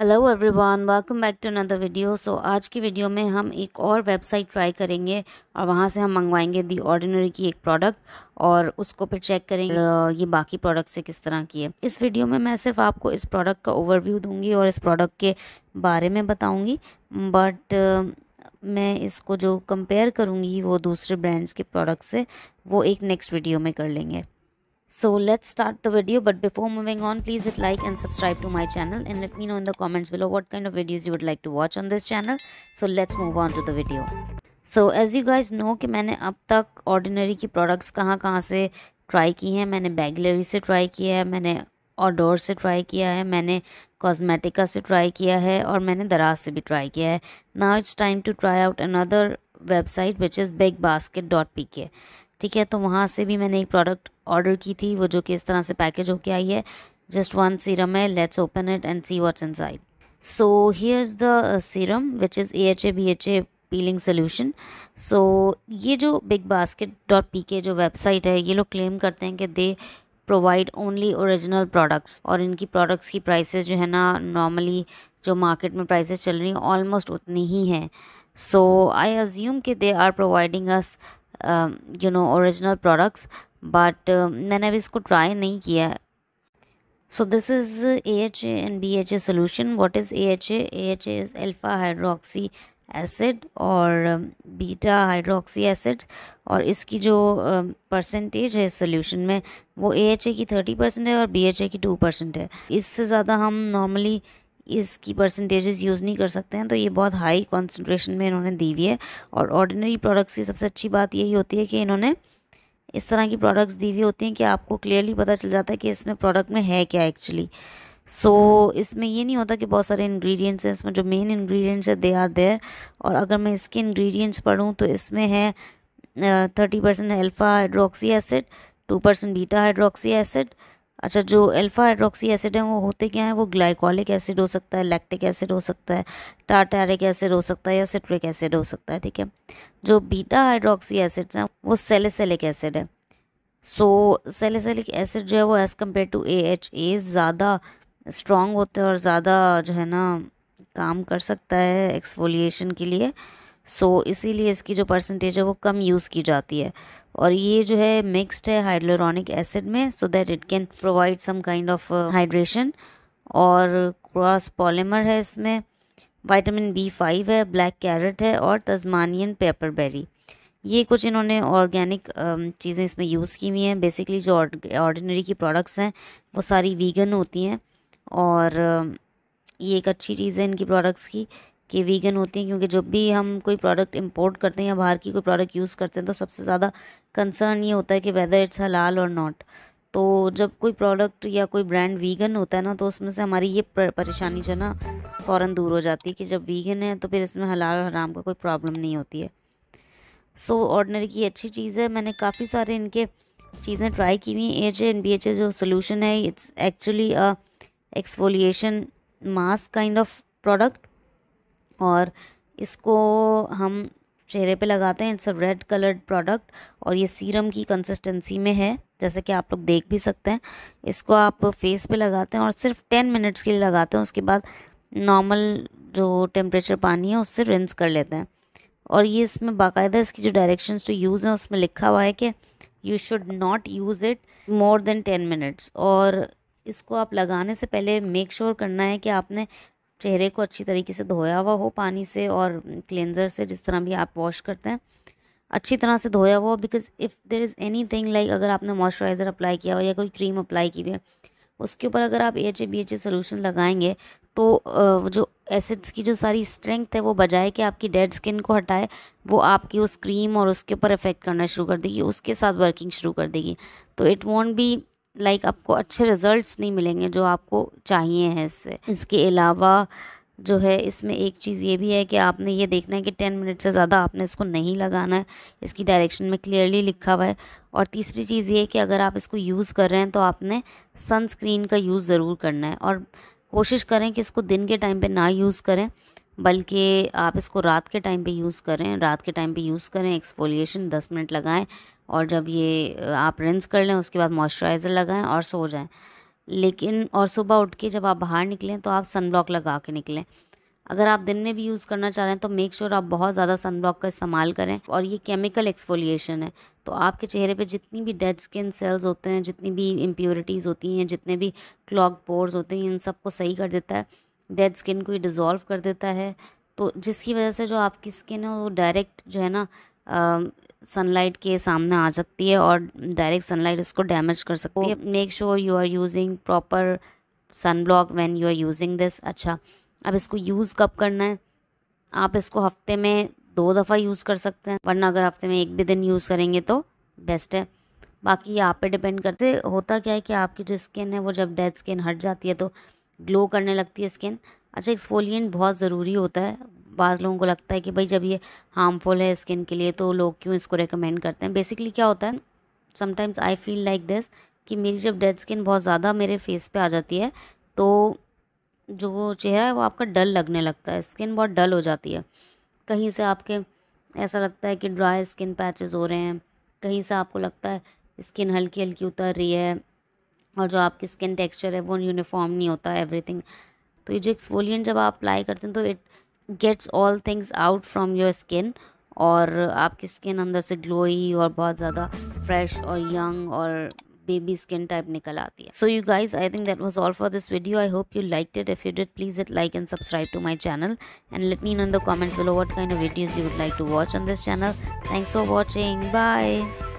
Hello everyone welcome back to another video so आज की video में हम एक और वेबसाइट ट्राई करेंगे और वहाँ से हम मंगवाएंगे दी ऑर्डिनरी की एक प्रोडक्ट और उसको फिर चेक करेंगे ये बाकी प्रोडक्ट से किस तरह की है इस वीडियो में मैं सिर्फ आपको इस प्रोडक्ट का ओवरव्यू दूंगी और इस प्रोडक्ट के बारे में बताऊँगी बट मैं इसको जो कंपेयर करूँगी वो दूसरे ब्रांड्स के प्रोडक्ट से वो एक नेक्स्ट वीडियो में कर लेंगे So let's start the video but before moving on please hit like and subscribe to my channel and let me know in the comments below what kind of videos you would like to watch on this channel. So let's move on to the video. so as you guys know कि मैंने अब तक ordinary की products कहाँ कहाँ से try की हैं मैंने बैगलरी से try किया है मैंने ऑडोर से try किया है मैंने Cosmetica से try किया है और मैंने दराज से भी try किया है now it's time to try out another website which is Big Basket dot P K ठीक है तो वहाँ से भी मैंने एक प्रोडक्ट ऑर्डर की थी वो जो कि इस तरह से पैकेज होके आई है जस्ट वन सीरम है let's open it and see so here the serum which is A H A B H A peeling solution so ये जो बिग बास्केट डॉट पी के जो वेबसाइट है ये लोग क्लेम करते हैं कि they provide only original products और इनकी प्रोडक्ट्स की प्राइसेस जो है ना नॉर्मली जो मार्केट में प्राइसेस चल रही हैं ऑलमोस्ट उतनी ही हैं सो आई अज्यूम कि they are providing us you know original products but मैंने अभी इसको ट्राई नहीं किया है so this B H A solution what is A H A H H H alpha hydroxy acid और बीटा हाइड्रोक्सी एसिड और इसकी जो परसेंटेज um, है सोल्यूशन में वो ए एच ए की थर्टी परसेंट है और बी एच ए की टू परसेंट है इससे ज़्यादा हम नॉर्मली इसकी परसेंटेजेस यूज़ नहीं कर सकते हैं तो ये बहुत हाई कॉन्सेंट्रेशन में इन्होंने दी हुई है और ऑर्डिनरी प्रोडक्ट्स की सबसे अच्छी बात यही होती है कि इन्होंने इस तरह की प्रोडक्ट्स दी हुई होती हैं कि आपको क्लियरली पता चल जाता है कि इसमें प्रोडक्ट में है क्या एक्चुअली सो so, इसमें ये नहीं होता कि बहुत सारे इंग्रेडिएंट्स हैं इसमें जो मेन इंग्रेडिएंट्स है दे आर देयर और अगर मैं इसके इंग्रेडिएंट्स पढ़ूँ तो इसमें है thirty percent alpha hydroxy acid two percent beta hydroxy acid अच्छा जो अल्फ़ा हाइड्रोक्सी एसिड है वो होते क्या हैं वो ग्लाइकॉलिक एसिड हो सकता है लैक्टिक एसिड हो सकता है टाटारिक एसिड हो सकता है या सिट्रिक एसिड हो सकता है ठीक है जो बीटा हाइड्रोक्सी एसिड्स हैं वो सेलेसेलिक एसिड है सो सेलेसेलिक एसिड जो है वो as compare to A H A ज़्यादा स्ट्रॉन्ग होते हैं और ज़्यादा जो है ना काम कर सकता है एक्सफोलिएशन के लिए सो so, इसीलिए इसकी जो परसेंटेज है वो कम यूज़ की जाती है और ये जो है मिक्स्ड है हाइड्लोरॉनिक एसिड में so that it can provide some kind of hydration और क्रॉस पॉलीमर है इसमें वाइटामिन बी फाइव है ब्लैक कैरेट है और तस्मानियन पेपर बेरी ये कुछ इन्होंने ऑर्गेनिक um, चीज़ें इसमें यूज़ की हुई हैं बेसिकली जो ऑर्डिनरी की प्रोडक्ट्स हैं वो सारी वीगन होती हैं और um, ये एक अच्छी चीज़ है इनकी प्रोडक्ट्स की कि वीगन होती हैं क्योंकि जब भी हम कोई प्रोडक्ट इंपोर्ट करते हैं या बाहर की कोई प्रोडक्ट यूज़ करते हैं तो सबसे ज़्यादा कंसर्न ये होता है कि वेदर इट्स हलाल और नॉट तो जब कोई प्रोडक्ट या कोई ब्रांड वीगन होता है ना तो उसमें से हमारी ये परेशानी जो है ना फ़ौर दूर हो जाती है कि जब वीगन है तो फिर इसमें हलाल और हराम का कोई प्रॉब्लम नहीं होती है सो so, ऑर्डनरी की अच्छी चीज़ है मैंने काफ़ी सारे इनके चीज़ें ट्राई की हुई H N B H A जो सोल्यूशन है it's actually exfoliation mask kind of product और इसको हम चेहरे पे लगाते हैं it's a red coloured product और ये सीरम की कंसिस्टेंसी में है जैसे कि आप लोग देख भी सकते हैं इसको आप फेस पे लगाते हैं और सिर्फ टेन मिनट्स के लिए लगाते हैं उसके बाद नॉर्मल जो टेम्परेचर पानी है उससे रिंस कर लेते हैं और ये इसमें बाकायदा इसकी जो डायरेक्शंस टू यूज़ हैं उसमें लिखा हुआ है कि you should not use it more than ten minutes और इसको आप लगाने से पहले मेक श्योर sure करना है कि आपने चेहरे को अच्छी तरीके से धोया हुआ हो पानी से और क्लेंजर से जिस तरह भी आप वॉश करते हैं अच्छी तरह से धोया हुआ because if there is anything like अगर आपने मॉइस्चराइज़र अप्लाई किया हुआ या कोई क्रीम अप्लाई की हुई है उसके ऊपर अगर आप H A B H A solution लगाएंगे तो जो एसिड्स की जो सारी स्ट्रेंथ है वो बजाय कि आपकी डेड स्किन को हटाए वो आपकी उस क्रीम और उसके ऊपर इफेक्ट करना शुरू कर देगी उसके साथ वर्किंग शुरू कर देगी तो it won't be like like आपको अच्छे रिज़ल्ट्स नहीं मिलेंगे जो आपको चाहिए हैं इससे इसके अलावा जो है इसमें एक चीज़ ये भी है कि आपने ये देखना है कि टेन मिनट से ज़्यादा आपने इसको नहीं लगाना है इसकी डायरेक्शन में क्लियरली लिखा हुआ है और तीसरी चीज़ ये है कि अगर आप इसको यूज़ कर रहे हैं तो आपने सनस्क्रीन का यूज़ ज़रूर करना है और कोशिश करें कि इसको दिन के टाइम पर ना यूज़ करें बल्कि आप इसको रात के टाइम पे यूज़ करें रात के टाइम पे यूज़ करें एक्सफोलिएशन दस मिनट लगाएं और जब ये आप रिंस कर लें उसके बाद मॉइस्चराइज़र लगाएं और सो जाएं लेकिन और सुबह उठ के जब आप बाहर निकलें तो आप सनब्लॉक लगा के निकलें अगर आप दिन में भी यूज़ करना चाह रहे हैं तो मेक श्योर sure आप बहुत ज़्यादा सनब्लॉक का इस्तेमाल करें और ये केमिकल एक्सफोलिएशन है तो आपके चेहरे पे जितनी भी डेड स्किन सेल्स होते हैं जितनी भी इम्प्योरिटीज़ होती हैं जितने भी क्लॉक पोर्स होते हैं इन सबको सही कर देता है डेड स्किन को ही डिज़ोल्व कर देता है तो जिसकी वजह से जो आपकी स्किन है वो डायरेक्ट जो है ना सनलाइट के सामने आ सकती है और डायरेक्ट सनलाइट इसको डैमेज कर सकती है make sure you are using proper sun block when you are using this अच्छा अब इसको यूज़ कब करना है आप इसको हफ्ते में दो दफ़ा यूज़ कर सकते हैं वरना अगर हफ्ते में एक भी दिन यूज़ करेंगे तो बेस्ट है बाकी आप पे डिपेंड करते होता क्या है कि आपकी जो स्किन है वो जब डेड स्किन हट जाती है तो ग्लो करने लगती है स्किन अच्छा एक्सफोलिएंट बहुत ज़रूरी होता है बाज़ लोगों को लगता है कि भाई जब ये हार्मफुल है स्किन के लिए तो लोग क्यों इसको रिकमेंड करते हैं बेसिकली क्या होता है sometimes I feel like this कि मेरी जब डेड स्किन बहुत ज़्यादा मेरे फेस पे आ जाती है तो जो चेहरा है वो आपका डल लगने लगता है स्किन बहुत डल हो जाती है कहीं से आपके ऐसा लगता है कि ड्राई स्किन पैचेज़ हो रहे हैं कहीं से आपको लगता है स्किन हल्की हल्की उतर रही है और जो आपकी स्किन टेक्सचर है वो यूनिफॉर्म नहीं होता एवरीथिंग तो ये जो एक्सफोलिएंट जब आप अप्लाई करते हैं तो it gets all things out from your skin और आपकी स्किन अंदर से ग्लोई और बहुत ज़्यादा फ्रेश और यंग और बेबी स्किन टाइप निकल आती है so you guys I think that was all for this video I hope you like it if you did please hit like and subscribe to my channel and let me know in the comments below what kind of videos you would like to watch on this channel thanks for watching bye